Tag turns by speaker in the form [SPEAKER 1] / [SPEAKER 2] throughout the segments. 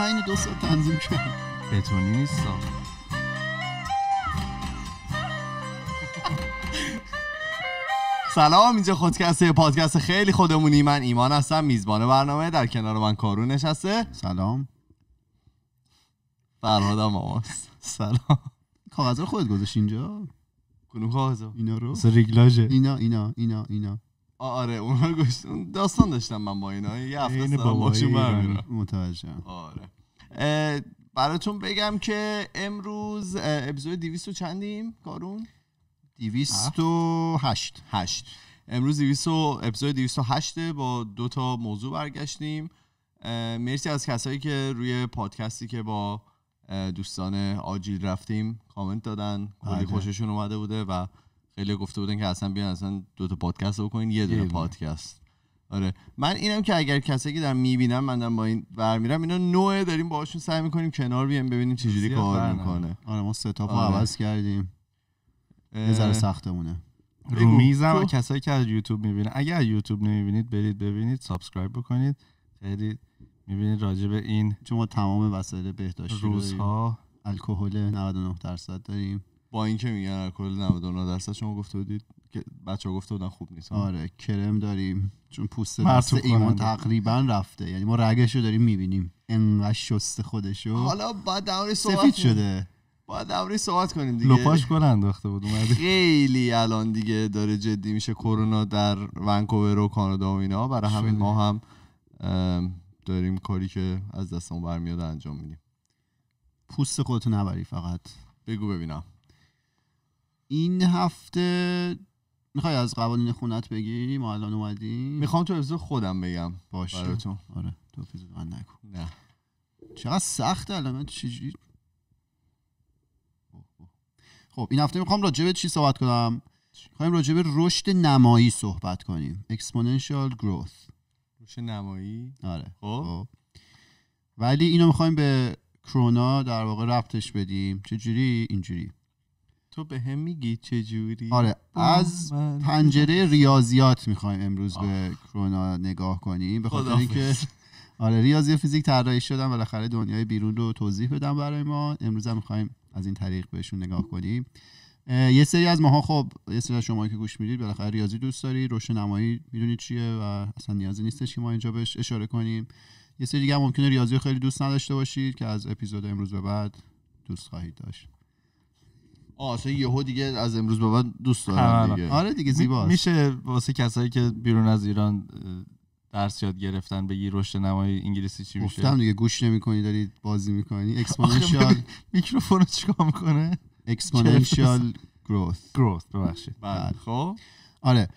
[SPEAKER 1] من اینو دو سال تنظیم کردم
[SPEAKER 2] بتونی نیست
[SPEAKER 3] سلام اینجا خودکسته پادکست خیلی خودمونی من ایمان هستم میزبان برنامه در کنار من کارون نشسته سلام فرهادم آماست سلام کاغذ
[SPEAKER 1] رو خودت گذاشت اینجا
[SPEAKER 3] کنون کاغذ اینا رو ریگلاژه
[SPEAKER 1] اینا اینا اینا اینا
[SPEAKER 3] آره اونها داستان داشتم من با اینا یه هفته با باشون برمیرم متوجهم آره براتون بگم که امروز اپیزود 200 چندیم کارون هشت. هشت امروز 200 اپیزود هشته با دو تا موضوع برگشتیم مرسی از کسایی که روی پادکستی که با دوستان آجیل رفتیم کامنت دادن کلی بله. خوششون اومده بوده و خیلی گفته بودن که اصلا بیان اصلا دو تا پادکست بکنین یه دونه پادکست آره من اینم که اگر کسی که می میبینم من با این برمیرم اینا نوعه داریم باهاشون سعی میکنیم کنار بیم ببینیم چجوری کار میکنه آره ما ستاپ آره. عوض
[SPEAKER 2] کردیم یه ذره سختمونه رو میزم کسایی که از یوتیوب میبینن اگر یوتیوب نمیبینید برید ببینید سابسکرایب بکنید خیلی میبینید راجع به این چون ما تمام وسایل بهداشتی روزها
[SPEAKER 3] الکل 99 درصد داریم با اینکه میگن الکل 99 درصد شما گفته بودید که بچه گفته بودن خوب نیست آره, آره. کرم داریم چون پوست دست ایمان
[SPEAKER 1] تقریبا رفته یعنی ما رگش رو داریم میبینیم
[SPEAKER 3] انقدر شست خودشو حالا بعد دوره سفید شده بعد دوره صحبت کنیم دیگه لپاش
[SPEAKER 2] گل انداخته بود اومده
[SPEAKER 3] خیلی الان دیگه داره جدی میشه کرونا در ونکوور و کانادا و اینا برای همین ما هم داریم کاری که از دستمون برمیاد انجام میدیم پوست خودتو نبری فقط بگو ببینم
[SPEAKER 1] این هفته میخوای از قوانین خونت بگی
[SPEAKER 3] ما الان اومدیم میخوام تو اپیزود خودم بگم باشه تو
[SPEAKER 1] آره تو من
[SPEAKER 3] نکن نه چقدر سخت الان
[SPEAKER 1] خب این هفته میخوام راجع به چی صحبت کنم میخوایم راجع به رشد نمایی صحبت کنیم exponential growth
[SPEAKER 3] رشد نمایی آره خب, خب.
[SPEAKER 1] ولی اینو میخوایم به کرونا در واقع رفتش بدیم چجوری اینجوری
[SPEAKER 3] تو به هم میگی چجوری آره از پنجره
[SPEAKER 1] ریاضیات میخوایم امروز به کرونا نگاه کنیم به خاطر اینکه آره ریاضی و فیزیک طراحی شدن بالاخره دنیای بیرون رو توضیح بدم برای ما امروز هم میخوایم از این طریق بهشون نگاه کنیم یه سری از ماها خب یه سری از شما که گوش میدید بالاخره ریاضی دوست دارید نمایی میدونید چیه و اصلا نیازی نیستش که ما اینجا بهش اشاره کنیم یه سری دیگه ممکنه ریاضی خیلی دوست نداشته باشید که از اپیزود امروز به بعد دوست خواهید داشت
[SPEAKER 3] آه یهو دیگه از امروز به بعد دوست دارم دیگه آره دیگه زیبا
[SPEAKER 2] میشه واسه کسایی که بیرون از ایران درس یاد گرفتن بگی رشد نمای انگلیسی چی میشه گفتم دیگه
[SPEAKER 1] گوش نمیکنی داری بازی میکنی اکسپوننشیال
[SPEAKER 2] میکروفون چیکار میکنه
[SPEAKER 1] اکسپوننشیال گروث گروث ببخشید بله. بله، خب آره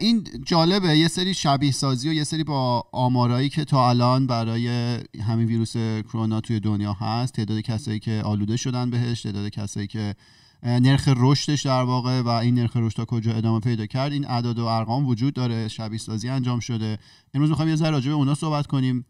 [SPEAKER 1] این جالبه یه سری شبیه سازی و یه سری با آمارایی که تا الان برای همین ویروس کرونا توی دنیا هست تعداد کسایی که آلوده شدن بهش تعداد کسایی که نرخ رشدش در واقع و این نرخ رشد تا کجا ادامه پیدا کرد این اعداد و ارقام وجود داره شبیه سازی انجام شده امروز میخوایم یه ذره راجع به اونا صحبت کنیم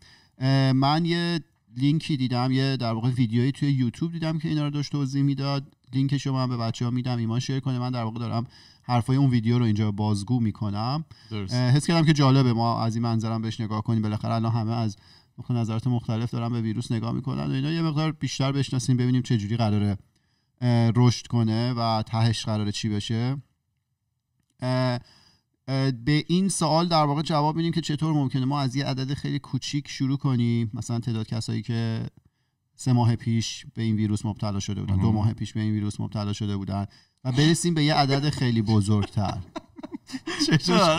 [SPEAKER 1] من یه لینکی دیدم یه در واقع ویدیویی توی یوتیوب دیدم که اینا رو داشت توضیح میداد لینکش رو من به بچه ها میدم ایمان شیر کنه من در واقع دارم حرفای اون ویدیو رو اینجا بازگو میکنم حس کردم که جالبه ما از این منظرم بهش نگاه کنیم بالاخره الان همه از نظرات مختلف دارن به ویروس نگاه میکنن و اینا یه مقدار بیشتر بشناسیم ببینیم چه جوری قراره رشد کنه و تهش قراره چی بشه به این سوال در واقع جواب میدیم که چطور ممکنه ما از یه عدد خیلی کوچیک شروع کنیم مثلا تعداد کسایی که سه ماه پیش به این ویروس مبتلا شده بودن دو ماه پیش به این ویروس مبتلا شده بودن و برسیم به یه عدد خیلی بزرگتر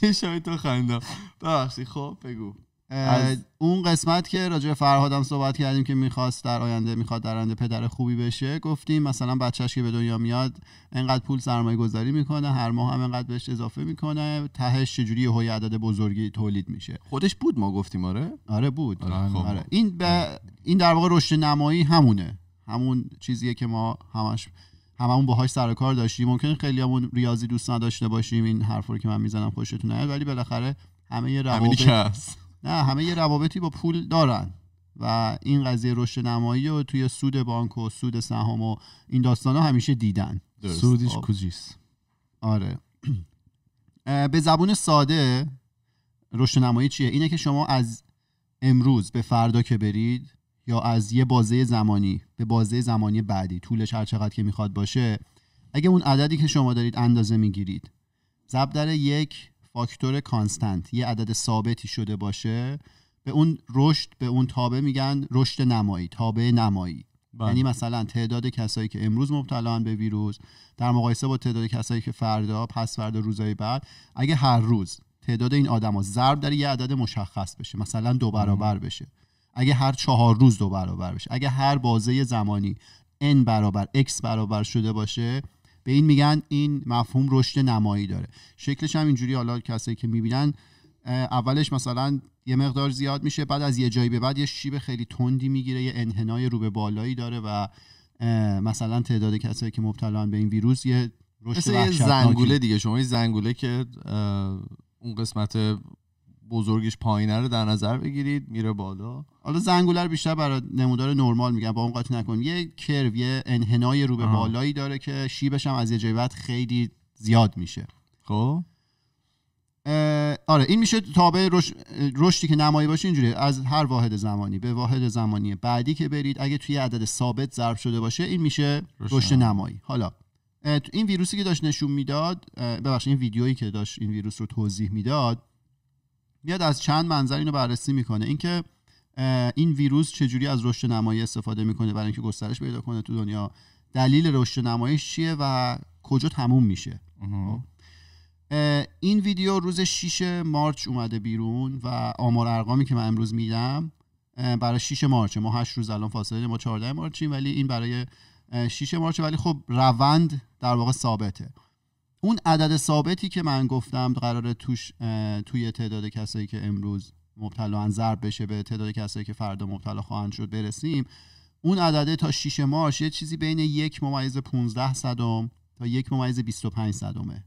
[SPEAKER 3] چشم تو خنده بخشی خب بگو
[SPEAKER 1] از... اون قسمت که راجع فرهادم صحبت کردیم که میخواست در آینده میخواد در آینده پدر خوبی بشه گفتیم مثلا بچهش که به دنیا میاد انقدر پول سرمایه گذاری میکنه هر ماه هم انقدر بهش اضافه میکنه تهش چجوری های عدد بزرگی تولید میشه
[SPEAKER 3] خودش بود ما گفتیم
[SPEAKER 1] آره آره بود آره, خب. آره. این این در واقع رشد نمایی همونه همون چیزیه که ما همش هممون باهاش سر کار داشتیم ممکن خیلیامون ریاضی دوست نداشته باشیم این رو که من میزنم خوشتون نیاد ولی بالاخره همه روابط نه همه یه روابطی با پول دارن و این قضیه رشد نمایی و توی سود بانک و سود سهام و این داستان ها همیشه دیدن درست. سودش خب. کجیست آره به زبون ساده رشد نمایی چیه اینه که شما از امروز به فردا که برید یا از یه بازه زمانی به بازه زمانی بعدی طولش هر چقدر که میخواد باشه اگه اون عددی که شما دارید اندازه میگیرید ضرب در یک فاکتور کانستنت یه عدد ثابتی شده باشه به اون رشد به اون تابه میگن رشد نمایی تابه نمایی بله. یعنی مثلا تعداد کسایی که امروز مبتلاان به ویروس در مقایسه با تعداد کسایی که فردا پس فردا روزهای بعد اگه هر روز تعداد این آدما ضرب در یه عدد مشخص بشه مثلا دو برابر بشه اگه هر چهار روز دو برابر بشه اگه هر بازه زمانی n برابر x برابر شده باشه به این میگن این مفهوم رشد نمایی داره شکلش هم اینجوری حالا کسایی که میبینن اولش مثلا یه مقدار زیاد میشه بعد از یه جایی به بعد یه شیب خیلی تندی میگیره یه انحنای رو به بالایی داره و مثلا تعداد کسایی که مبتلا به این ویروس یه رشد
[SPEAKER 3] زنگوله دیگه شما این زنگوله که اون قسمت بزرگش پایینه رو در نظر بگیرید میره بالا
[SPEAKER 1] حالا زنگوله بیشتر برای نمودار نرمال میگن با اون قاطی نکن یه کرو یه انحنای رو به بالایی داره که شیبش هم از یه جای بعد خیلی زیاد میشه خب آره این میشه تابع رشدی که نمایی باشه اینجوری از هر واحد زمانی به واحد زمانی بعدی که برید اگه توی عدد ثابت ضرب شده باشه این میشه رشد نمایی حالا این ویروسی که داشت نشون میداد ببخشید این ویدیویی که داشت این ویروس رو توضیح میداد میاد از چند منظر اینو بررسی میکنه اینکه این ویروس چجوری از رشد نمایی استفاده میکنه برای اینکه گسترش پیدا کنه تو دنیا دلیل رشد نماییش چیه و کجا تموم میشه خب. این ویدیو روز 6 مارچ اومده بیرون و آمار ارقامی که من امروز میدم برای 6 مارچ ما 8 روز الان فاصله ما 14 مارچیم ولی این برای 6 مارچ ولی خب روند در واقع ثابته اون عدد ثابتی که من گفتم قرار توش توی تعداد کسایی که امروز مبتلا ضرب بشه به تعداد کسایی که فردا مبتلا خواهند شد برسیم اون عدده تا 6 مارش یه چیزی بین یک ممیز 15 صدم تا یک ممیز 25 صدمه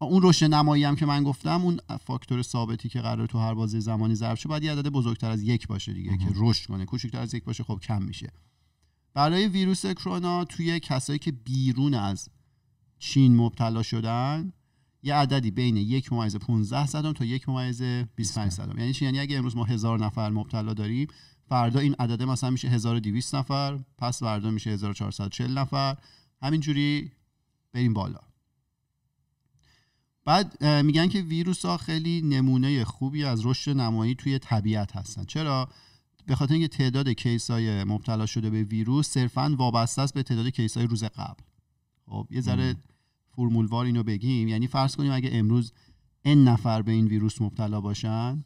[SPEAKER 1] اون روش نمایی هم که من گفتم اون فاکتور ثابتی که قرار تو هر بازه زمانی ضرب شه باید یه عدد بزرگتر از یک باشه دیگه که رشد کنه کوچکتر از یک باشه خب کم میشه برای ویروس کرونا توی کسایی که بیرون از چین مبتلا شدن یه عددی بین یک ممیز 15 صدم تا یک ممیز 25 صدم یعنی چی یعنی اگه امروز ما هزار نفر مبتلا داریم فردا این عدده مثلا میشه 1200 نفر پس فردا میشه 1440 نفر همینجوری بریم بالا بعد میگن که ویروس ها خیلی نمونه خوبی از رشد نمایی توی طبیعت هستن چرا به خاطر اینکه تعداد کیس های مبتلا شده به ویروس صرفا وابسته است به تعداد کیس های روز قبل خب یه ذره فرمولوار اینو بگیم یعنی فرض کنیم اگه امروز n نفر به این ویروس مبتلا باشن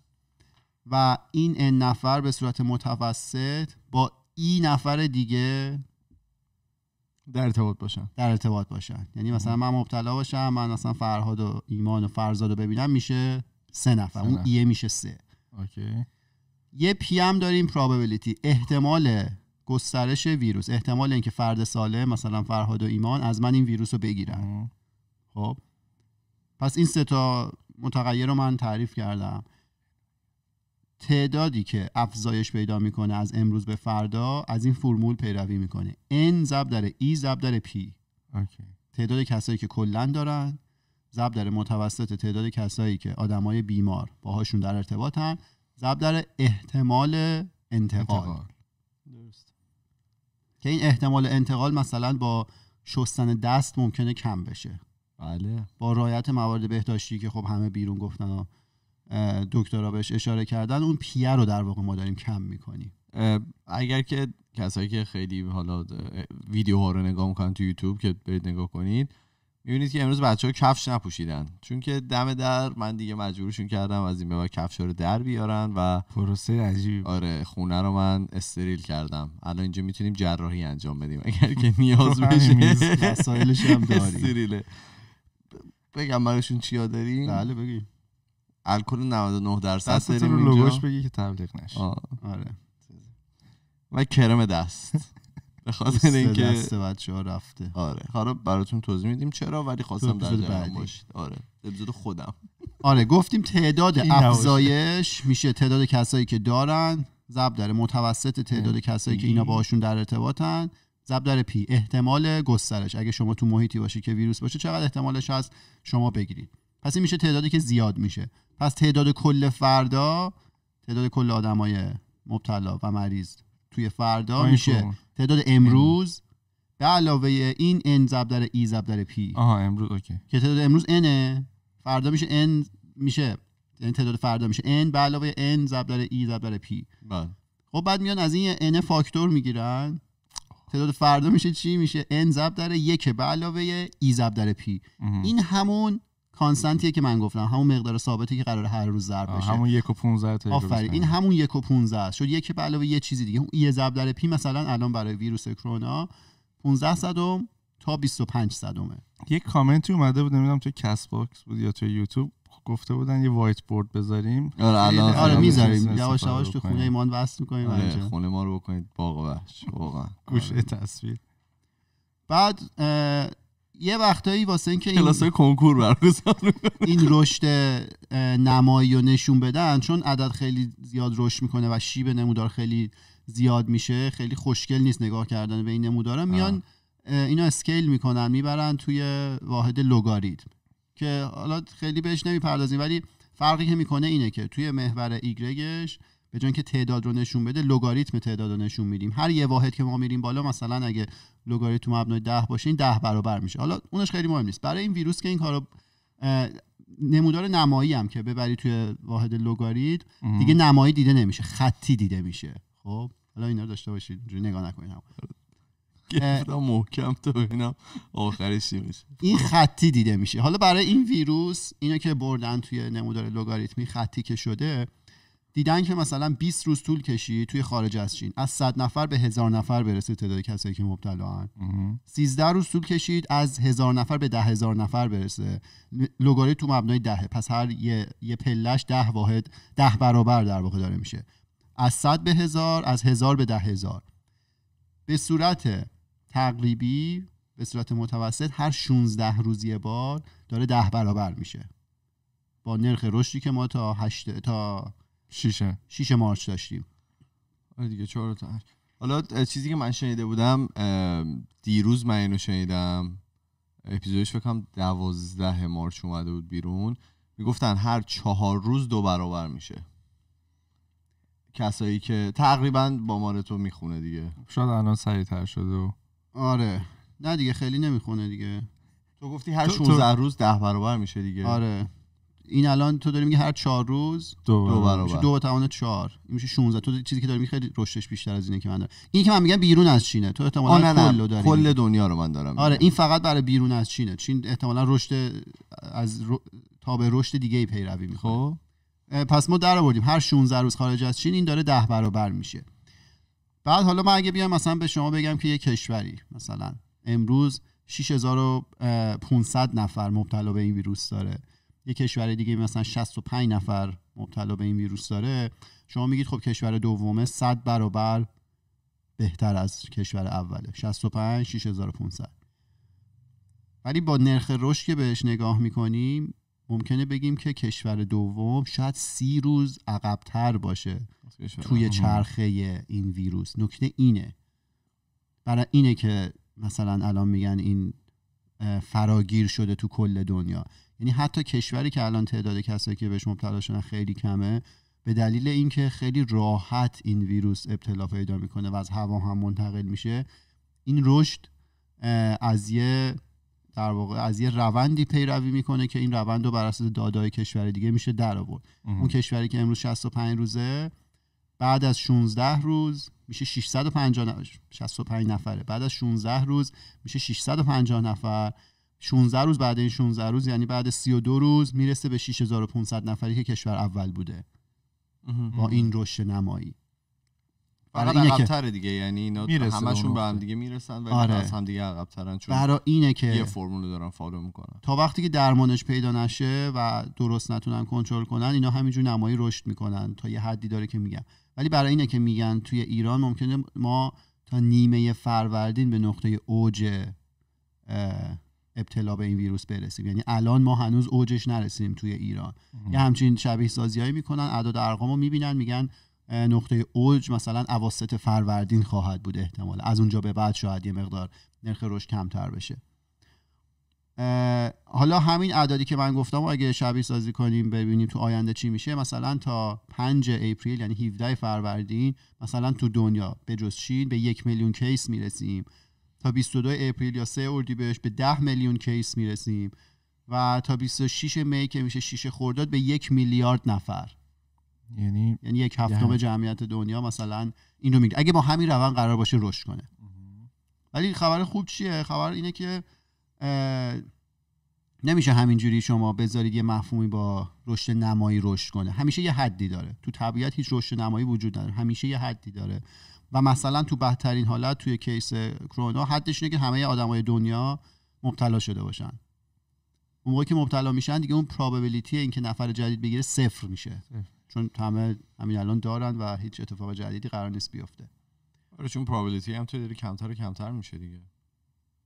[SPEAKER 1] و این n نفر به صورت متوسط با ای نفر دیگه در ارتباط باشن در ارتباط باشن یعنی مثلا من مبتلا باشم من مثلا فرهاد و ایمان و فرزاد رو ببینم میشه سه نفر اون ایه میشه سه یه پی هم داریم پراببلیتی احتمال گسترش ویروس احتمال اینکه فرد ساله مثلا فرهاد و ایمان از من این ویروس رو بگیرن خب پس این سه تا متغیر رو من تعریف کردم تعدادی که افزایش پیدا میکنه از امروز به فردا از این فرمول پیروی میکنه n ضرب در e ضرب در p تعداد کسایی که کلا دارن ضرب در متوسط تعداد کسایی که آدمای بیمار باهاشون در ارتباطن ضرب در احتمال انتقال, انتقال. که این احتمال انتقال مثلا با شستن دست ممکنه کم بشه بله با رایت موارد بهداشتی که خب همه بیرون گفتن و دکترها بهش اشاره کردن اون پیه رو در واقع ما داریم کم میکنیم
[SPEAKER 3] اگر که کسایی که خیلی حالا ها رو نگاه میکنن تو یوتیوب که برید نگاه کنید میبینید که امروز بچه ها کفش نپوشیدن چون که دم در من دیگه مجبورشون کردم از این به کفش کفش رو در بیارن و پروسه عجیب آره خونه رو من استریل کردم الان اینجا میتونیم جراحی انجام بدیم اگر که نیاز آره، بشه مسائلش هم داریم بگم براشون چیا داریم بله بگی الکل 99 درصد داریم لوگوش بگی که تبلیغ نشه آره و کرم دست به خاطر اینکه بچه رفته آره حالا براتون توضیح میدیم چرا ولی خواستم در جریان باشید آره ابزود خودم
[SPEAKER 1] آره گفتیم تعداد افزایش میشه تعداد کسایی که دارن ضرب در متوسط تعداد کسایی که اینا باشون در ارتباطن ضرب در پی احتمال گسترش اگه شما تو محیطی باشی که ویروس باشه چقدر احتمالش هست شما بگیرید پس این میشه تعدادی که زیاد میشه پس تعداد کل فردا تعداد کل آدمای مبتلا و مریض توی فردا میشه تعداد امروز به علاوه این ان ضرب در e ضرب در p آها امروز اوکی که تعداد امروز n فردا میشه n میشه یعنی تعداد فردا میشه n به علاوه n ضرب در e ضرب در p بله خب بعد میان از این n فاکتور میگیرن تعداد فردا میشه چی میشه ان ضرب در یک به علاوه e ضرب در p این همون کانستنتیه که من گفتم همون مقدار ثابتی که قرار هر روز ضرب بشه همون
[SPEAKER 2] یک و 15 تا آفرین این
[SPEAKER 1] همون یک و 15 است شد یک به علاوه یه چیزی دیگه یه ضرب در پی مثلا الان برای ویروس کرونا 15 صدم تا 25 صدمه
[SPEAKER 2] یک کامنتی اومده بود نمیدونم تو کس باکس بود یا تو یوتیوب خب گفته بودن یه وایت بورد بذاریم آره الان آره میذاریم یواش یواش تو خونه ایمان وصل می‌کنیم آره خونه ما رو بکنید باغ وحش گوشه آره.
[SPEAKER 3] تصویر
[SPEAKER 1] بعد یه وقتایی واسه اینکه این کلاسای کنکور برگزار این رشد نمایی و نشون بدن چون عدد خیلی زیاد رشد میکنه و شیب نمودار خیلی زیاد میشه خیلی خوشگل نیست نگاه کردن به این نمودارا میان اینا اسکیل میکنن میبرن توی واحد لوگاریتم که حالا خیلی بهش نمیپردازیم ولی فرقی که میکنه اینه که توی محور ایگرگش به جای که تعداد رو نشون بده لگاریتم تعداد رو نشون میدیم هر یه واحد که ما میریم بالا مثلا اگه لگاریتم مبنای ده باشه این برابر میشه حالا اونش خیلی مهم نیست برای این ویروس که این کارو نمودار نمایی هم که ببری توی واحد لگاریت دیگه نمایی دیده نمیشه خطی دیده میشه
[SPEAKER 3] خب حالا اینا رو داشته باشید نگاه نکنید آره. گرفتم محکم این خطی دیده میشه
[SPEAKER 1] حالا برای این ویروس اینا که بردن توی نمودار لگاریتمی خطی که شده دیدن که مثلا 20 روز طول کشید توی خارج از چین از 100 نفر به 1000 نفر برسه تعداد کسایی که مبتلا 13 روز طول کشید از 1000 نفر به 10000 نفر برسه لگاریتم مبنای دهه پس هر یه, یه پلش 10 واحد 10 برابر در واقع داره میشه از 100 به 1000 از 1000 به 10000 به صورت تقریبی به صورت متوسط هر 16 روزی بار داره 10 برابر میشه با نرخ رشدی که ما تا 8 تا شیشه شیشه مارچ داشتیم
[SPEAKER 3] آره دیگه چهار تا حالا چیزی که من شنیده بودم دیروز من اینو شنیدم اپیزودش فکرم دوازده مارچ اومده بود بیرون میگفتن هر چهار روز دو برابر میشه کسایی که تقریبا با مار تو میخونه دیگه شاید الان سریعتر شده و آره نه دیگه خیلی نمیخونه دیگه تو گفتی هر 16 روز ده برابر
[SPEAKER 1] میشه دیگه آره این الان تو داری میگی هر چهار روز دو, دو برابر دو توان چهار این میشه 16 تو چیزی که داری میگی خیلی رشدش بیشتر از اینه که من دارم اینی که من میگم بیرون از چینه تو احتمالاً کل داری کل دنیا رو من دارم آره این فقط برای بیرون از چینه چین احتمالاً رشد از رو... تا به رشد دیگه ای پیروی میکنه خب پس ما در آوردیم هر 16 روز خارج از چین این داره ده برابر میشه بعد حالا من اگه بیام مثلا به شما بگم که یه کشوری مثلا امروز 6500 نفر مبتلا به این ویروس داره یه کشور دیگه مثلا 65 نفر مبتلا به این ویروس داره شما میگید خب کشور دومه 100 برابر بهتر از کشور اوله 65 6500 ولی با نرخ رشد که بهش نگاه میکنیم ممکنه بگیم که کشور دوم شاید سی روز عقبتر باشه توی چرخه این ویروس نکته اینه برای اینه که مثلا الان میگن این فراگیر شده تو کل دنیا یعنی حتی کشوری که الان تعداد کسایی که بهش مبتلا شدن خیلی کمه به دلیل اینکه خیلی راحت این ویروس ابتلا پیدا میکنه و از هوا هم منتقل میشه این رشد از یه در واقع از یه روندی پیروی میکنه که این روند رو بر اساس دادای کشور دیگه میشه در آورد اون کشوری که امروز 65 روزه بعد از 16 روز میشه 650 65 نفره بعد از 16 روز میشه 650 نفر 16 روز بعد این 16 روز یعنی بعد 32 روز میرسه به 6500 نفری که کشور اول بوده با این رشد نمایی برای عقب‌تر دیگه
[SPEAKER 3] یعنی اینا همشون به هم دیگه میرسن ولی آره. از هم دیگه ترن چون برای اینه که یه فرمول دارن فالو میکنن
[SPEAKER 1] تا وقتی که درمانش پیدا نشه و درست نتونن کنترل کنن اینا همینجور نمایی رشد میکنن تا یه حدی داره که میگن ولی برای اینه که میگن توی ایران ممکنه ما تا نیمه فروردین به نقطه اوج ابتلا به این ویروس برسیم یعنی الان ما هنوز اوجش نرسیم توی ایران یه همچین شبیه سازیایی میکنن اعداد ارقام رو میبینن میگن نقطه اوج مثلا اواسط فروردین خواهد بود احتمال از اونجا به بعد شاید یه مقدار نرخ رشد کمتر بشه حالا همین اعدادی که من گفتم اگه شبیه سازی کنیم ببینیم تو آینده چی میشه مثلا تا 5 اپریل یعنی 17 فروردین مثلا تو دنیا به جز چین به یک میلیون کیس میرسیم تا 22 اپریل یا 3 بهش به 10 میلیون کیس میرسیم و تا 26 می که میشه 6 خورداد به یک میلیارد نفر یعنی یعنی یک هفتم جمعیت دنیا مثلا این رو میگه اگه با همین روند قرار باشه رشد کنه ولی خبر خوب چیه خبر اینه که نمیشه همینجوری شما بذارید یه مفهومی با رشد نمایی رشد کنه همیشه یه حدی داره تو طبیعت هیچ رشد نمایی وجود نداره همیشه یه حدی داره و مثلا تو بهترین حالت توی کیس کرونا حدش اینه که همه آدمای دنیا مبتلا شده باشن اون که مبتلا میشن دیگه اون پراببلیتی اینکه نفر جدید بگیره صفر میشه چون همه همین الان دارن و هیچ اتفاق جدیدی قرار نیست بیفته
[SPEAKER 3] آره چون پراببلیتی هم تو داره کمتر و کمتر میشه دیگه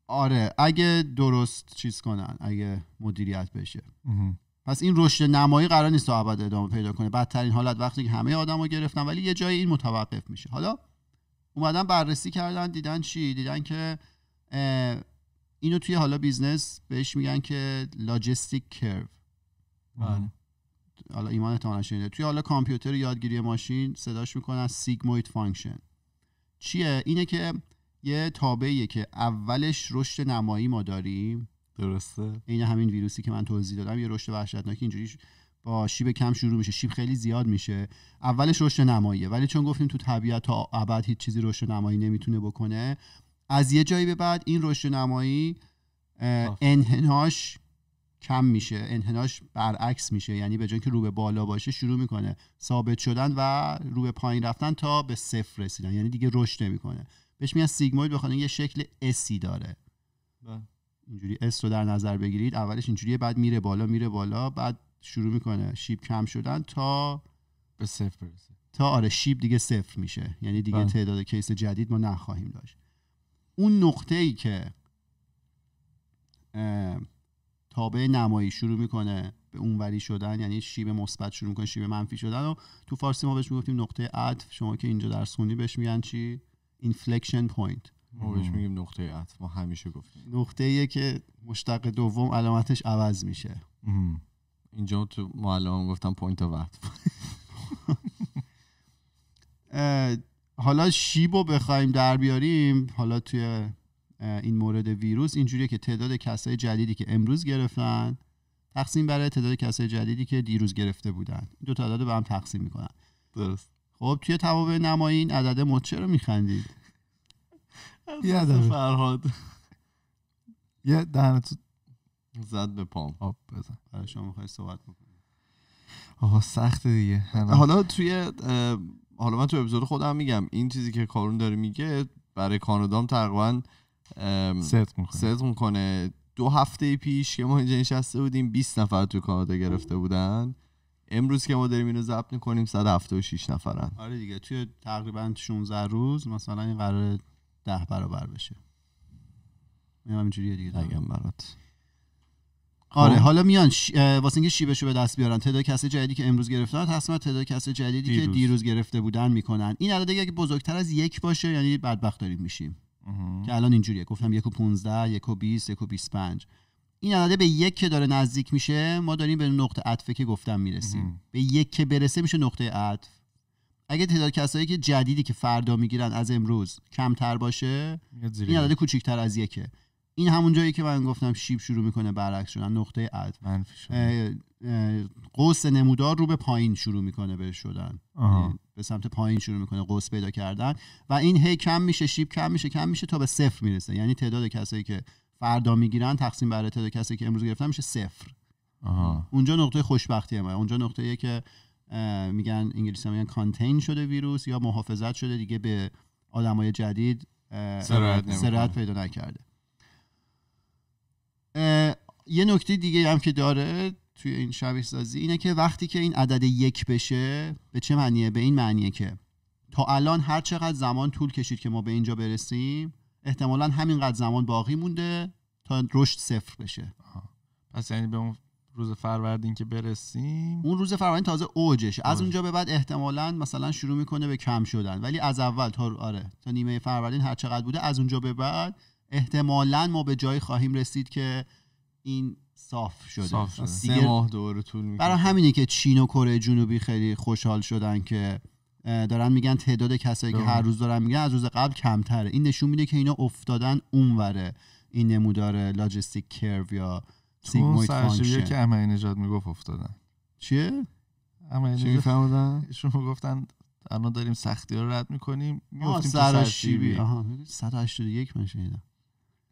[SPEAKER 1] آره اگه درست چیز کنن اگه مدیریت بشه پس این رشد نمایی قرار نیست تا ابد ادامه پیدا کنه بدترین حالت وقتی که همه آدما گرفتن ولی یه جای این متوقف میشه حالا اومدن بررسی کردن دیدن چی دیدن که اینو توی حالا بیزنس بهش میگن که لاجستیک بله. کرو حالا ایمان احتمالا توی حالا کامپیوتر یادگیری ماشین صداش میکنن سیگموید فانکشن چیه اینه که یه تابعیه که اولش رشد نمایی ما داریم درسته این همین ویروسی که من توضیح دادم یه رشد وحشتناکی اینجوری با شیب کم شروع میشه شیب خیلی زیاد میشه اولش رشد نماییه ولی چون گفتیم تو طبیعت تا ابد هیچ چیزی رشد نمایی نمیتونه بکنه از یه جایی به بعد این رشد نمایی انحناش کم میشه انحناش برعکس میشه یعنی به جای که رو به بالا باشه شروع میکنه ثابت شدن و رو به پایین رفتن تا به صفر رسیدن یعنی دیگه رشد نمیکنه بهش میگن سیگموید بخاطر یه شکل اسی داره بله. اینجوری اس رو در نظر بگیرید اولش اینجوری بعد میره بالا میره بالا بعد شروع میکنه شیب کم شدن تا
[SPEAKER 2] به صفر برسه
[SPEAKER 1] تا آره شیب دیگه صفر میشه یعنی دیگه بله. تعداد کیس جدید ما نخواهیم داشت اون نقطه ای که تابع نمایی شروع میکنه به اونوری شدن یعنی شیب مثبت شروع میکنه شیب منفی شدن و تو فارسی ما بهش میگفتیم نقطه عطف شما که اینجا درس خوندی بهش میگن چی اینفلکشن پوینت
[SPEAKER 3] ما بهش میگیم نقطه عطف ما همیشه گفتیم
[SPEAKER 1] نقطه ای که مشتق دوم علامتش عوض میشه
[SPEAKER 3] اینجا تو معلم گفتم پوینت وقت
[SPEAKER 1] حالا شیب رو بخوایم در بیاریم حالا توی این مورد ویروس اینجوریه که تعداد کسای جدیدی که امروز گرفتن تقسیم برای تعداد کسای جدیدی که دیروز گرفته بودن این دو تعداد رو به هم تقسیم میکنن درست خب توی توابع نمایی این عدد مچه رو میخندید
[SPEAKER 3] یه فرهاد یه دهنتو زد به پام آب بزن برای شما میخوای صحبت بکنی
[SPEAKER 2] آها سخت دیگه
[SPEAKER 3] حالا توی حالا من تو اپیزود خودم میگم این چیزی که کارون داره میگه برای کانادام تقریبا صدق میکنه صدق میکنه دو هفته پیش که ما اینجا نشسته بودیم 20 نفر تو کانادا گرفته بودن امروز که ما داریم اینو ضبط میکنیم 176 نفرن
[SPEAKER 1] آره دیگه توی تقریبا 16 روز مثلا این قرار ده برابر بشه میام اینجوریه دیگه برات آره خب. حالا میان ش... واسه اینکه شیبشو به دست بیارن تعداد کسی جدیدی که امروز گرفتن بر تعداد کسی جدیدی دیروز. که دیروز گرفته بودن میکنن این عدد اگه بزرگتر از یک باشه یعنی بدبخت داریم میشیم که الان اینجوریه گفتم یک و 15 یک و 20 یک و 25 این عدد به یک که داره نزدیک میشه ما داریم به نقطه عطفه که گفتم میرسیم به یک که برسه میشه نقطه عطف اگه تعداد کسایی که جدیدی که فردا میگیرن از امروز کمتر باشه این عدد کوچیکتر از یکه این همون جایی که من گفتم شیب شروع میکنه برعکس شدن نقطه عطف قوس نمودار رو به پایین شروع میکنه به شدن یعنی به سمت پایین شروع میکنه قوس پیدا کردن و این هی کم میشه شیب کم میشه کم میشه تا به صفر میرسه یعنی تعداد کسایی که فردا میگیرن تقسیم بر تعداد کسایی که امروز گرفتن میشه صفر اونجا نقطه خوشبختی ما اونجا نقطه که میگن انگلیسی میگن کانتین شده ویروس یا محافظت شده دیگه به آدمای جدید سرعت پیدا نکرده یه نکته دیگه هم که داره توی این شبیه سازی اینه که وقتی که این عدد یک بشه به چه معنیه به این معنیه که تا الان هر چقدر زمان طول کشید که ما به اینجا برسیم احتمالا همینقدر زمان باقی مونده تا رشد صفر بشه
[SPEAKER 2] پس یعنی به اون
[SPEAKER 1] روز فروردین که برسیم اون روز فروردین تازه اوجش از اونجا به بعد احتمالا مثلا شروع میکنه به کم شدن ولی از اول تا آره تا نیمه فروردین هر چقدر بوده از اونجا به بعد احتمالا ما به جایی خواهیم رسید که این صاف شده, صاف سه ماه دوره طول میکنه برای همینه که چین و کره جنوبی خیلی خوشحال شدن که دارن میگن تعداد کسایی که هر روز دارن میگن از روز قبل کمتره این نشون میده که اینا افتادن اونوره این نمودار لاجستیک کرو یا سیگموید فانکشن که امعی
[SPEAKER 2] نجات میگفت افتادن چیه امعی چی شما گفتن الان داریم سختی رو رد میکنیم میگفتیم تو سرشیبی 181 من شنیدم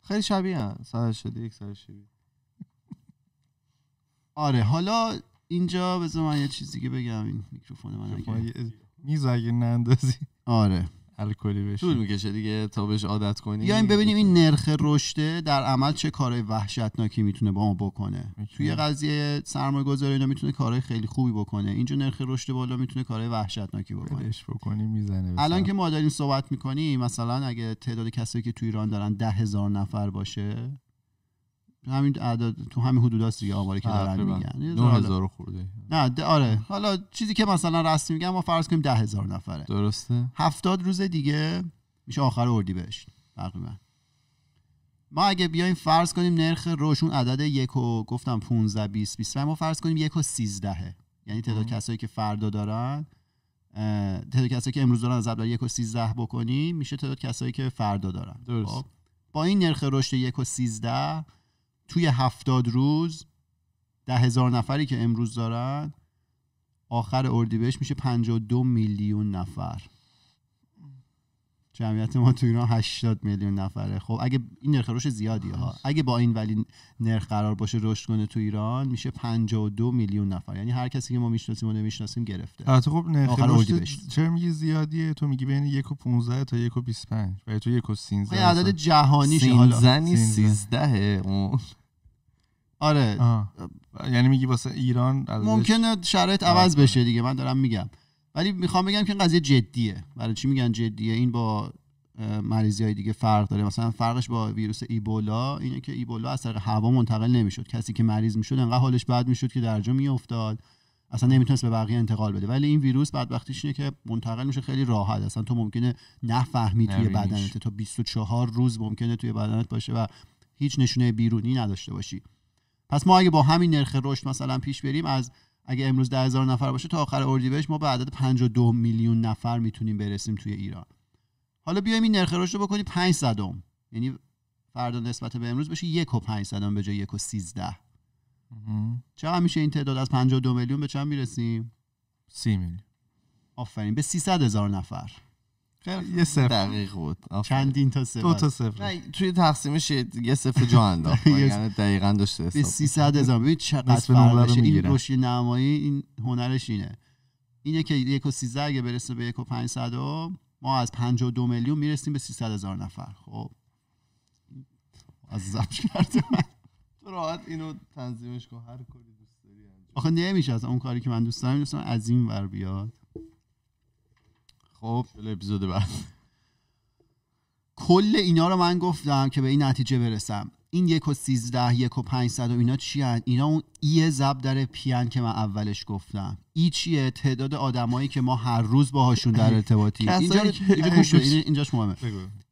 [SPEAKER 3] خیلی شبیه هم سر شده یک سر شبیه آره حالا اینجا بذار من یه چیزی
[SPEAKER 2] که بگم این میکروفون من میز اگه نندازی
[SPEAKER 3] آره الکلی بشه طول میکشه دیگه تا بهش عادت کنی یا این ببینیم
[SPEAKER 1] این نرخ رشده در عمل چه کارهای وحشتناکی میتونه با ما بکنه توی
[SPEAKER 3] قضیه
[SPEAKER 1] سرمایه گذاری اینا میتونه کارهای خیلی خوبی بکنه اینجا نرخ رشد بالا میتونه کارهای وحشتناکی بکنه
[SPEAKER 2] بکنی میزنه الان که
[SPEAKER 1] ما داریم صحبت میکنیم مثلا اگه تعداد کسایی که توی ایران دارن ده هزار نفر باشه همین اعداد تو همین حدوداست دیگه آماری که دارن میگن 9000 خورده نه آره حالا چیزی که مثلا رسمی میگن ما فرض کنیم 10000 نفره درسته 70 روز دیگه میشه آخر اردیبهشت تقریبا ما اگه بیایم فرض کنیم نرخ روشون عدد یک و گفتم 15 20 20 ما فرض کنیم یک و 13 یعنی تعداد کسایی که فردا دارن تعداد کسایی که امروز دارن از در یک و 13 بکنیم میشه تعداد کسایی که فردا دارن درست. خب؟ با, این نرخ رشد یک و 13 توی هفتاد روز ده هزار نفری که امروز دارن آخر اردیبهشت میشه 52 میلیون نفر جمعیت ما تو ایران 80 میلیون نفره خب اگه این نرخ رشد زیادی ها اگه با این ولی نرخ قرار باشه رشد کنه تو ایران میشه 52 میلیون نفر یعنی هر کسی که ما میشناسیم و نمیشناسیم گرفته
[SPEAKER 2] البته خب نرخ رشد چرا میگی زیادیه تو میگی بین 1 و 15 تا 1 و 25 و تو 1 و 13 عدد جهانی حالا 13 نیست 13 اون آره یعنی میگی واسه ایران ممکنه شرایط عوض بشه دیگه من دارم میگم
[SPEAKER 1] ولی میخوام بگم که این قضیه جدیه برای چی میگن جدیه این با مریضی های دیگه فرق داره مثلا فرقش با ویروس ایبولا اینه که ایبولا از طریق هوا منتقل نمیشد کسی که مریض میشد انقدر حالش بد میشد که درجا میافتاد اصلا نمیتونست به بقیه انتقال بده ولی این ویروس بدبختیش اینه که منتقل میشه خیلی راحت اصلا تو ممکنه نفهمی توی بدنت تا 24 روز ممکنه توی بدنت باشه و هیچ نشونه بیرونی نداشته باشی پس ما اگه با همین نرخ رشد مثلا پیش بریم از اگه امروز ده هزار نفر باشه تا آخر اردیبهشت ما به عدد 52 میلیون نفر میتونیم برسیم توی ایران حالا بیایم این نرخ رشد رو بکنیم 5 صدم یعنی فردا نسبت به امروز بشه 1 و 5 صدم به جای 1 و 13 چقدر میشه این تعداد از 52 میلیون به چند میرسیم 30 میلیون آفرین به 300 هزار نفر
[SPEAKER 3] یه صفر دقیق بود چندین تا صفر دو تا صفر توی تقسیمش یه صفر جا انداخت یعنی دقیقاً داشته حساب 300 هزار
[SPEAKER 1] ببین چقدر فرقشه این روشی نمایی این هنرش اینه اینه که 1 و 13 اگه برسه به 1 و 500 ما از 52 میلیون میرسیم به 300 هزار نفر خب از زب کرده
[SPEAKER 3] من راحت اینو تنظیمش کن هر کاری دوست داری
[SPEAKER 1] آخه نمیشه از اون کاری که من دوست دارم دوست دارم از این ور بیاد
[SPEAKER 3] خب بله، اپیزود بعد
[SPEAKER 1] کل اینا رو من گفتم که به این نتیجه برسم این یک و سیزده یک و پنجصد و اینا چی هن؟ اینا اون ای زب در پیان که من اولش گفتم ای چیه تعداد آدمایی که ما هر روز باهاشون در ارتباطی اینجاش مهمه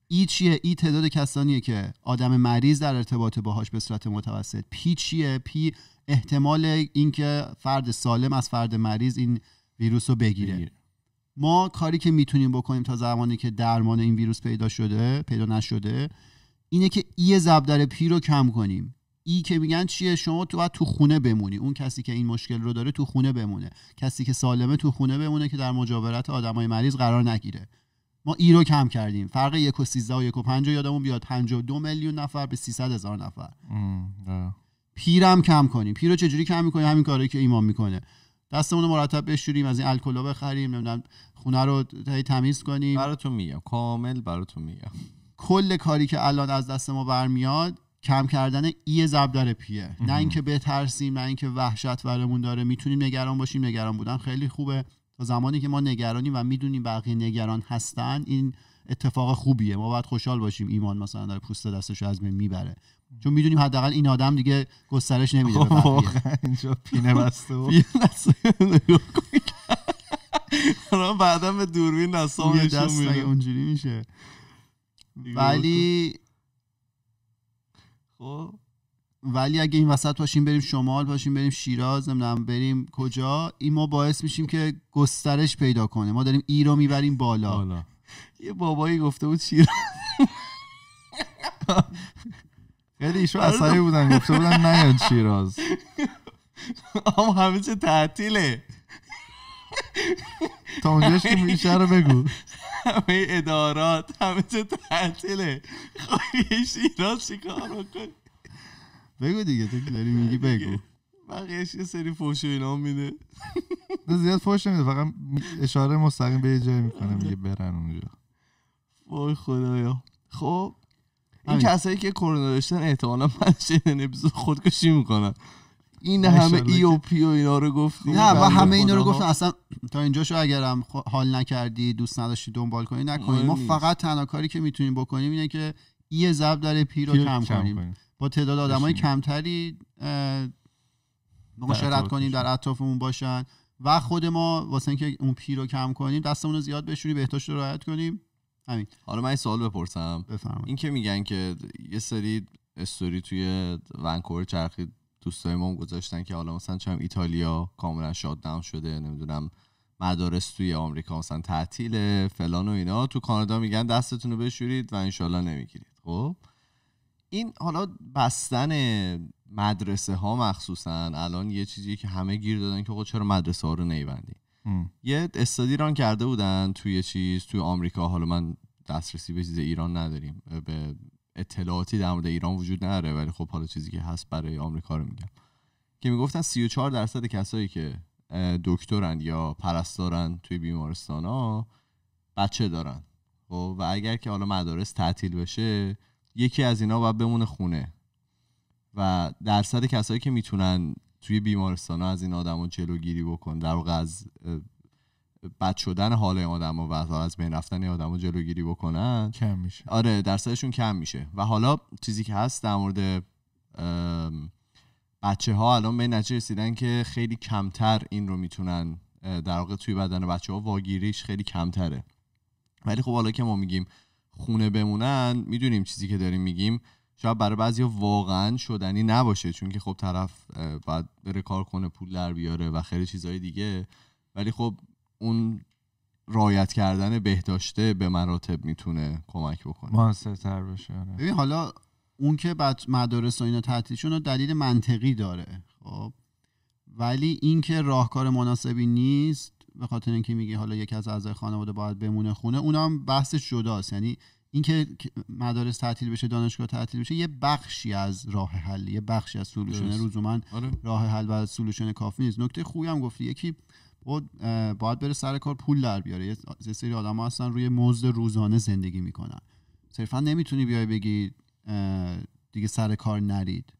[SPEAKER 1] ای چیه ای تعداد کسانیه که آدم مریض در ارتباط باهاش به صورت متوسط پی چیه پی احتمال اینکه فرد سالم از فرد مریض این ویروس رو بگیره ما کاری که میتونیم بکنیم تا زمانی که درمان این ویروس پیدا شده پیدا نشده اینه که ای زبدر پی رو کم کنیم ای که میگن چیه شما تو باید تو خونه بمونی اون کسی که این مشکل رو داره تو خونه بمونه کسی که سالمه تو خونه بمونه که در مجاورت آدمای مریض قرار نگیره ما ای رو کم کردیم فرق یک و سیزده و یک و پنج یادمون بیاد پنج و دو میلیون نفر به سیصد هزار نفر پیرم کم کنیم پیر رو چجوری کم میکنیم همین کاری که ایمان میکنه دستمون رو مرتب بشوریم از این الکلا بخریم نمیدونم خونه رو تمیز کنیم براتون میگم کامل براتون میگم کل کاری که الان از دست ما برمیاد کم کردن ای زب داره پیه نه اینکه بترسیم نه اینکه وحشت برمون داره میتونیم نگران باشیم نگران بودن خیلی خوبه تا زمانی که ما نگرانیم و میدونیم بقیه نگران هستن این اتفاق خوبیه ما باید خوشحال باشیم ایمان مثلا داره پوست دستش از بین میبره چون میدونیم حداقل این آدم دیگه گسترش نمیده به
[SPEAKER 2] اینجا پینه بسته حالا بعدا به دوربین نسام دست اونجوری میشه ولی
[SPEAKER 1] خب ولی اگه این وسط باشیم بریم شمال باشیم بریم شیراز نمیدونم بریم کجا این ما باعث میشیم که گسترش پیدا کنه ما داریم ای رو میبریم بالا یه بابایی گفته بود شیراز
[SPEAKER 2] ولی یعنی شو آره. عصبی بودن گفته بودن یاد شیراز
[SPEAKER 3] آم همه چه تعطیله
[SPEAKER 2] تا اونجاش که میشه رو بگو
[SPEAKER 3] همه ادارات همه چه تعطیله خواهی خب شیراز چیکار کن.
[SPEAKER 2] بگو دیگه تو که داری میگی بگو
[SPEAKER 3] بقیهش یه سری فوشو اینا اینا میده
[SPEAKER 2] زیاد فوش نمیده فقط اشاره مستقیم به یه جایی میکنه میگه برن اونجا
[SPEAKER 3] وای خدایا خب این کسایی که کرونا داشتن احتمالا من شدن اپیزود خودکشی میکنن این همه ای و پی و اینا رو گفتی نه و همه اینا رو گفتم اصلا
[SPEAKER 1] تا اینجا شو اگرم حال نکردی دوست نداشتی دنبال کنی نکنی آره ما فقط تنها کاری که میتونیم بکنیم اینه که یه ضرب در پی رو کم کنیم با تعداد آدمای کمتری مشارکت کنیم در اطرافمون باشن و خود ما واسه اینکه اون پی رو کم کنیم دستمون رو زیاد بشوری بهداشت رو رعایت کنیم
[SPEAKER 3] همین حالا من سوال بپرسم بفرمایید این که میگن که یه سری استوری توی ونکوور چرخی دوستای ما گذاشتن که حالا مثلا چم ایتالیا کاملا داون شده نمیدونم مدارس توی آمریکا مثلا تعطیل فلان و اینا تو کانادا میگن دستتون رو بشورید و انشالله نمیگیرید خب این حالا بستن مدرسه ها مخصوصا الان یه چیزی که همه گیر دادن که خب چرا مدرسه ها رو نیبندید یه استادی ران کرده بودن توی چیز توی آمریکا حالا من دسترسی به چیز ایران نداریم به اطلاعاتی در مورد ایران وجود نداره ولی خب حالا چیزی که هست برای آمریکا رو میگم که میگفتن 34 درصد کسایی که دکترن یا پرستارن توی بیمارستان ها بچه دارن خب و اگر که حالا مدارس تعطیل بشه یکی از اینا باید بمونه خونه و درصد کسایی که میتونن توی بیمارستان از این آدما جلوگیری بکن در واقع از بد شدن حال این آدما و از بین رفتن جلو جلوگیری بکنن کم میشه آره درصدشون کم میشه و حالا چیزی که هست در مورد بچه ها الان به نتیجه رسیدن که خیلی کمتر این رو میتونن در واقع توی بدن بچه ها واگیریش خیلی کمتره ولی خب حالا که ما میگیم خونه بمونن میدونیم چیزی که داریم میگیم شاید برای بعضی واقعا شدنی نباشه چون که خب طرف باید بره کار کنه پول در بیاره و خیلی چیزهای دیگه ولی خب اون رایت کردن بهداشته به مراتب میتونه کمک بکنه موثرتر بشه آره. ببین حالا
[SPEAKER 1] اون که بعد مدارس و اینا تعطیل دلیل منطقی داره خب ولی اینکه راهکار مناسبی نیست به خاطر اینکه میگی حالا یکی از اعضای خانواده باید بمونه خونه اونم بحث جداست یعنی اینکه مدارس تعطیل بشه دانشگاه تعطیل بشه یه بخشی از راه حل یه بخشی از سولوشن روزو آره. راه حل و سولوشن کافی نیست نکته خوبی هم گفتی یکی باید بره سر کار پول در بیاره یه سری آدم ها هستن روی مزد روزانه زندگی میکنن صرفا نمیتونی بیای بگی دیگه سر کار نرید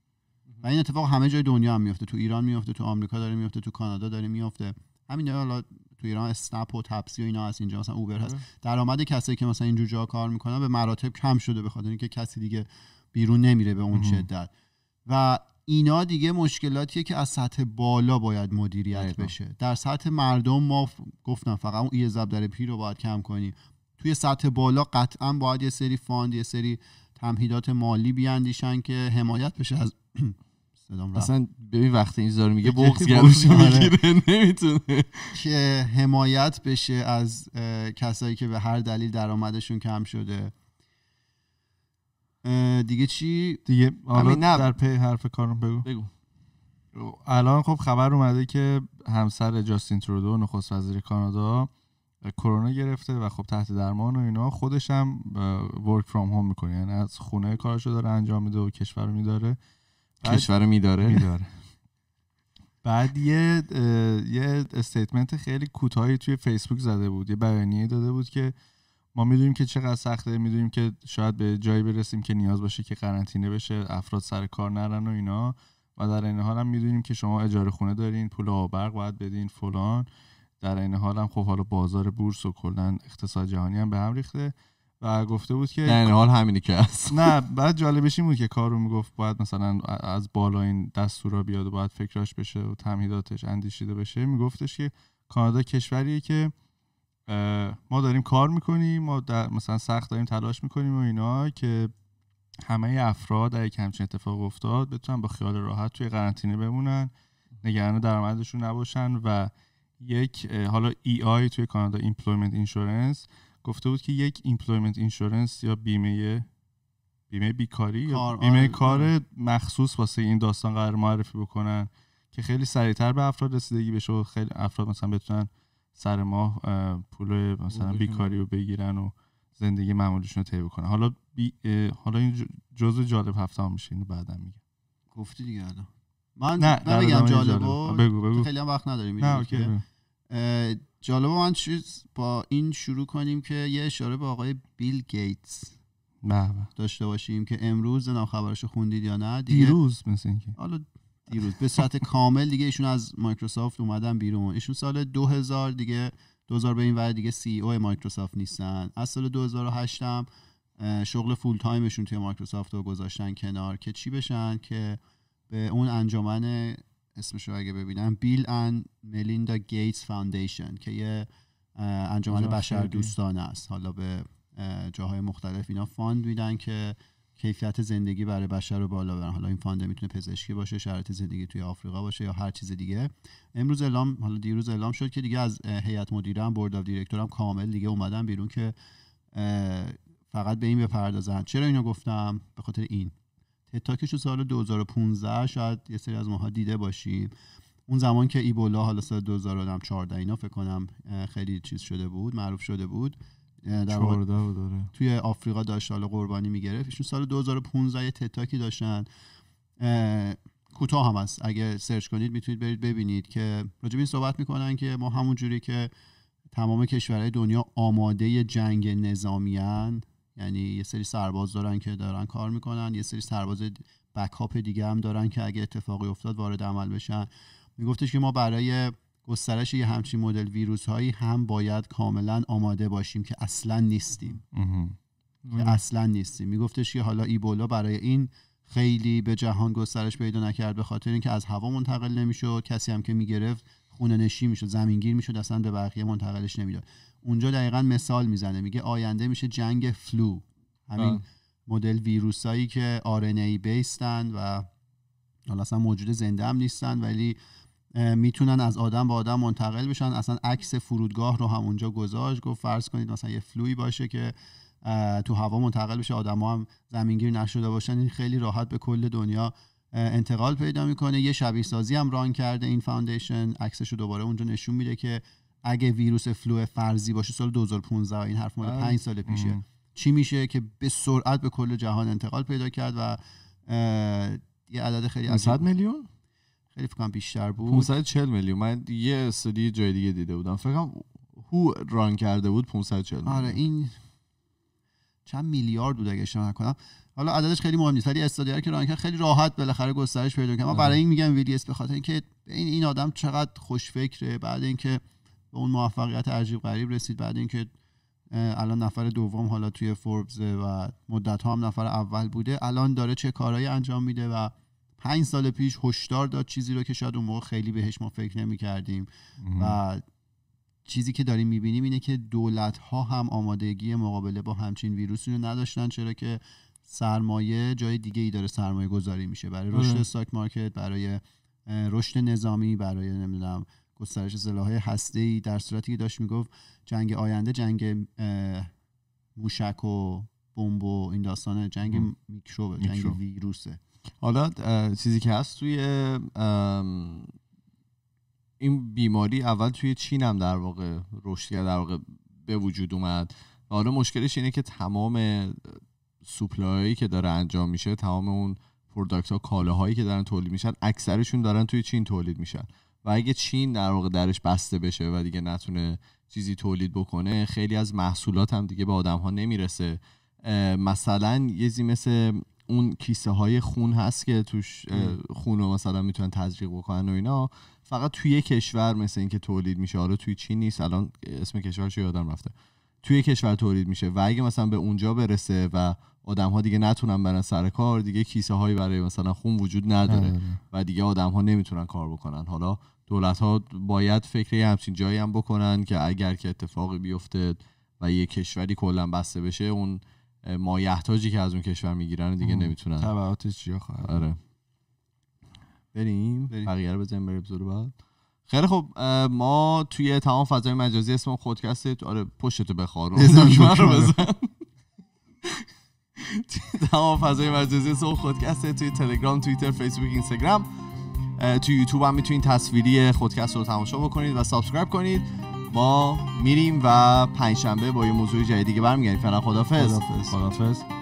[SPEAKER 1] و این اتفاق همه جای دنیا هم میفته تو ایران میفته تو آمریکا داره میفته تو کانادا داره میفته همین حالا تو ایران اسنپ و تپسی و اینا از اینجا مثلا اوبر هست آره. درآمد کسایی که مثلا اینجور جا کار میکنن به مراتب کم شده بخاطر اینکه کسی دیگه بیرون نمیره به اون شدت و اینا دیگه مشکلاتیه که از سطح بالا باید مدیریت بشه در سطح مردم ما ف... گفتم فقط اون یه زبدر پی رو باید کم کنیم توی سطح بالا قطعا باید یه سری فاند یه سری تمهیدات مالی بیاندیشن که حمایت بشه از
[SPEAKER 3] صدام اصلا ببین وقتی این زار میگه بغض
[SPEAKER 1] گلوشو میگیره نمیتونه که حمایت بشه از کسایی که به هر دلیل درآمدشون کم شده
[SPEAKER 2] دیگه چی دیگه حالا در پی حرف کارون بگو بگو الان خب خبر اومده که همسر جاستین ترودو نخست وزیر کانادا کرونا گرفته و خب تحت درمان و اینا خودش هم ورک فرام هوم میکنه یعنی از خونه کارشو داره انجام میده و کشور رو میداره کشور میداره میداره بعد یه یه استیتمنت خیلی کوتاهی توی فیسبوک زده بود یه بیانیه داده بود که ما میدونیم که چقدر سخته میدونیم که شاید به جایی برسیم که نیاز باشه که قرنطینه بشه افراد سر کار نرن و اینا و در این حال هم میدونیم که شما اجاره خونه دارین پول آبرق باید بدین فلان در این حال هم خب حالا بازار بورس و کلا اقتصاد جهانی هم به هم ریخته و گفته بود که در حال همینی که هست نه بعد جالبش این بود که کارو میگفت باید مثلا از بالا این دستورا بیاد و باید فکراش بشه و تمهیداتش اندیشیده بشه میگفتش که کانادا کشوریه که ما داریم کار میکنیم ما در مثلا سخت داریم تلاش میکنیم و اینا که همه افراد اگه همچین اتفاق افتاد بتونن با خیال راحت توی قرنطینه بمونن نگران درآمدشون نباشن و یک حالا ای آی توی کانادا ایمپلویمنت اینشورنس گفته بود که یک ایمپلویمنت اینشورنس یا بیمه بیمه بیکاری یا بیمه آره، کار آره. مخصوص واسه این داستان قرار معرفی بکنن که خیلی سریعتر به افراد رسیدگی بشه و خیلی افراد مثلا بتونن سر ماه پول مثلا بیکاری رو بگیرن و زندگی معمولیشون رو طی بکنن حالا حالا این جزء جالب هفته هم میشه اینو بعدم میگم
[SPEAKER 1] گفتی دیگه الان من نه بگم جالب, بگو خیلی هم وقت نداریم نه اوکی جالبه من چیز با این شروع کنیم که یه اشاره به آقای بیل گیتس داشته باشیم که امروز رو خوندید یا نه دیروز
[SPEAKER 2] مثل اینکه حالا
[SPEAKER 1] دیروز به ساعت کامل دیگه ایشون از مایکروسافت اومدن بیرون ایشون سال 2000 دیگه 2000 به این ور دیگه سی او مایکروسافت نیستن از سال 2008 هم شغل فول تایمشون توی مایکروسافت رو گذاشتن کنار که چی بشن که به اون انجمن اسمش رو اگه ببینم بیل ان ملیندا گیتس فاندیشن که یه انجمن آره، بشر دوستان است حالا به جاهای مختلف اینا فاند میدن که کیفیت زندگی برای بشر رو بالا برن حالا این فاند میتونه پزشکی باشه شرایط زندگی توی آفریقا باشه یا هر چیز دیگه امروز اعلام حالا دیروز اعلام شد که دیگه از هیئت مدیره هم بورد آف کامل دیگه اومدن بیرون که فقط به این بپردازن چرا اینو گفتم به خاطر این تتاکش رو سال 2015 شاید یه سری از ماها دیده باشیم اون زمان که ایبولا حالا سال 2014 اینا فکر کنم خیلی چیز شده بود معروف شده بود در داره. توی آفریقا داشت حالا قربانی میگرفت ایشون سال 2015 یه تتاکی داشتن کوتاه هم هست اگه سرچ کنید میتونید برید ببینید که راجب این صحبت میکنن که ما همون جوری که تمام کشورهای دنیا آماده جنگ نظامیان یعنی یه سری سرباز دارن که دارن کار میکنن یه سری سرباز بکاپ دیگه هم دارن که اگه اتفاقی افتاد وارد عمل بشن میگفتش که ما برای گسترش یه همچین مدل ویروس هایی هم باید کاملا آماده باشیم که اصلا نیستیم که اصلا نیستیم میگفتش که حالا ایبولا برای این خیلی به جهان گسترش پیدا نکرد به خاطر اینکه از هوا منتقل نمیشد کسی هم که میگرفت خونه نشی میشد زمینگیر میشد اصلا به بقیه منتقلش نمیداد اونجا دقیقا مثال میزنه میگه آینده میشه جنگ فلو همین مدل ویروسایی که آر ای بیستن و حالا اصلا موجود زنده هم نیستن ولی میتونن از آدم به آدم منتقل بشن اصلا عکس فرودگاه رو هم اونجا گذاشت گفت فرض کنید مثلا یه فلوی باشه که تو هوا منتقل بشه ها هم زمینگیر نشده باشن این خیلی راحت به کل دنیا انتقال پیدا میکنه یه شبیه سازی هم ران کرده این فاندیشن عکسش رو دوباره اونجا نشون میده که اگه ویروس فلو فرضی باشه سال 2015 این حرف مال 5 بله. سال پیشه ام. چی میشه که به سرعت به کل جهان انتقال پیدا کرد و یه عدد خیلی 100 میلیون خیلی فکر بیشتر بود
[SPEAKER 3] 540 میلیون من یه استدی جای دیگه دیده بودم فکر کنم هو ران کرده بود 540 آره این چند میلیارد بود اگه اشتباه نکنم حالا عددش خیلی مهم
[SPEAKER 1] نیست ولی استادیار که ران کرد خیلی راحت بالاخره گسترش پیدا کرد ما آره. برای این میگم ویلیس به خاطر اینکه این آدم چقدر خوش فکره بعد اینکه به اون موفقیت عجیب غریب رسید بعد اینکه الان نفر دوم حالا توی فوربز و مدت ها هم نفر اول بوده الان داره چه کارهایی انجام میده و پنج سال پیش هشدار داد چیزی رو که شاید اون موقع خیلی بهش ما فکر نمی کردیم و چیزی که داریم میبینیم اینه که دولت ها هم آمادگی مقابله با همچین ویروسی رو نداشتن چرا که سرمایه جای دیگه ای داره سرمایه گذاری میشه برای آره. رشد ساک مارکت برای رشد نظامی برای نمیدونم گسترش سلاحهای ای در صورتی که داشت میگفت جنگ آینده جنگ موشک و بمب و این داستان جنگ میکروبه جنگ ویروسه
[SPEAKER 3] حالا چیزی که هست توی این بیماری اول توی چین هم در واقع رشد کرد در واقع به وجود اومد حالا مشکلش اینه که تمام سوپلایی که داره انجام میشه تمام اون پروداکت ها کالاهایی که دارن تولید میشن اکثرشون دارن توی چین تولید میشن و اگه چین در واقع درش بسته بشه و دیگه نتونه چیزی تولید بکنه خیلی از محصولات هم دیگه به آدم ها نمیرسه مثلا یه زی مثل اون کیسه های خون هست که توش خون رو مثلا میتونن تزریق بکنن و اینا فقط توی کشور مثل اینکه تولید میشه حالا توی چین نیست الان اسم کشورش یادم رفته توی کشور تولید میشه و اگه مثلا به اونجا برسه و آدم ها دیگه نتونن برن سر کار دیگه کیسه هایی برای مثلا خون وجود نداره آره. و دیگه آدم ها نمیتونن کار بکنن حالا دولت ها باید فکر همچین جایی هم بکنن که اگر که اتفاقی بیفته و یه کشوری کلا بسته بشه اون مایحتاجی که از اون کشور میگیرن دیگه نمیتونن تبعاتش چیا خواهد آره بریم بقیه رو بزنیم بریم بعد خیلی خب ما توی تمام فضای مجازی اسم خودکسته آره پشتتو بخارون تمام فضای مجازی سو خودکسته توی تلگرام توییتر فیسبوک اینستاگرام توی یوتیوب هم میتونید تصویری خودکست رو تماشا بکنید و سابسکرایب کنید ما میریم و پنجشنبه با یه موضوع جدیدی دیگه برمیگردیم فعلا خدافظ
[SPEAKER 2] خدافظ, خدافظ.